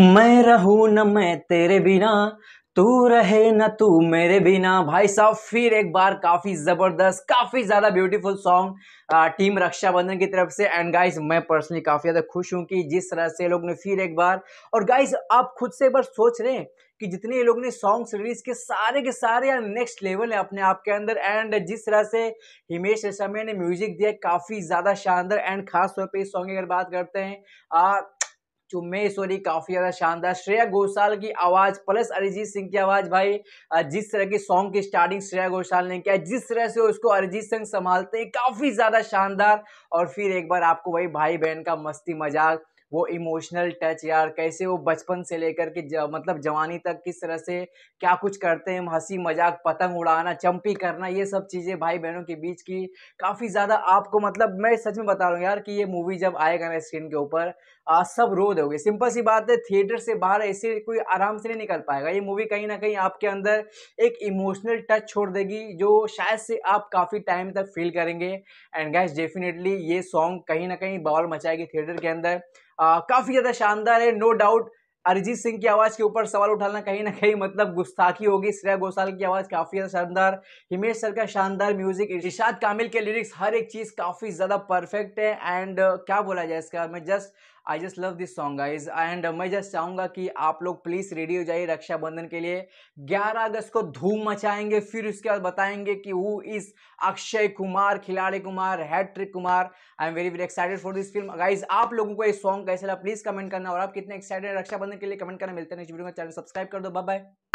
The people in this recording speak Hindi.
मैं रहूँ न मैं तेरे बिना तू रहे न तू मेरे बिना भाई साहब फिर एक बार काफ़ी ज़बरदस्त काफ़ी ज़्यादा ब्यूटीफुल सॉन्ग टीम रक्षाबंधन की तरफ से एंड गाइस मैं पर्सनली काफ़ी ज़्यादा खुश हूं कि जिस तरह से लोग ने फिर एक बार और गाइस आप खुद से एक बार सोच रहे हैं कि जितने ये लोग ने सॉन्ग्स रिलीज के सारे के सारे यार नेक्स्ट लेवल है अपने आप के अंदर एंड जिस तरह से हिमेश रेशमिया ने म्यूजिक दिया काफ़ी ज़्यादा शानदार एंड खास तौर पे इस सॉन्ग की अगर बात करते हैं चुम्बे सॉरी काफी ज्यादा शानदार श्रेया घोषाल की आवाज प्लस अरिजीत सिंह की आवाज भाई जिस तरह की सॉन्ग की स्टार्टिंग श्रेया घोषाल ने किया जिस तरह से उसको अरिजीत सिंह संभालते हैं काफी ज्यादा शानदार और फिर एक बार आपको वही भाई बहन का मस्ती मजाक वो इमोशनल टच यार कैसे वो बचपन से लेकर के ज, मतलब जवानी तक किस तरह से क्या कुछ करते हैं हंसी मजाक पतंग उड़ाना चंपी करना ये सब चीज़ें भाई बहनों के बीच की काफ़ी ज़्यादा आपको मतलब मैं सच में बता रहा हूँ यार कि ये मूवी जब आएगा ना स्क्रीन के ऊपर आज सब रो दोगे सिंपल सी बात है थिएटर से बाहर ऐसे कोई आराम से नहीं निकल पाएगा ये मूवी कहीं ना कहीं आपके अंदर एक इमोशनल टच छोड़ देगी जो शायद से आप काफ़ी टाइम तक फील करेंगे एंड गैस डेफिनेटली ये सॉन्ग कहीं ना कहीं बॉल मचाएगी थिएटर के अंदर काफ़ी ज़्यादा शानदार है नो डाउट अरिजीत सिंह की आवाज़ के ऊपर सवाल उठाना कहीं ना कहीं मतलब गुस्ताखी होगी श्रेया घोषाल की आवाज़ काफ़ी ज़्यादा शानदार हिमेश सर का शानदार म्यूजिक इर्शाद कामिल के लिरिक्स हर एक चीज़ काफ़ी ज़्यादा परफेक्ट है एंड uh, क्या बोला जाए इसका मैं just I just love this song guys and मैं जस्ट चाहूँगा कि आप लोग प्लीज़ रेडी हो जाइए रक्षाबंधन के लिए 11 अगस्त को धूम मचाएंगे फिर उसके बाद बताएंगे कि वो इस Akshay Kumar Khiladi Kumar hattrick Kumar I am very very excited for this film guys आप लोगों को ये सॉन्ग कैसे लगा प्लीज़ कमेंट करना और आप कितने एक्साइटेड रक्षाबंधन के लिए कमेंट करना मिलते हैं वीडियो में चैनल सब्सक्राइब कर दो बाय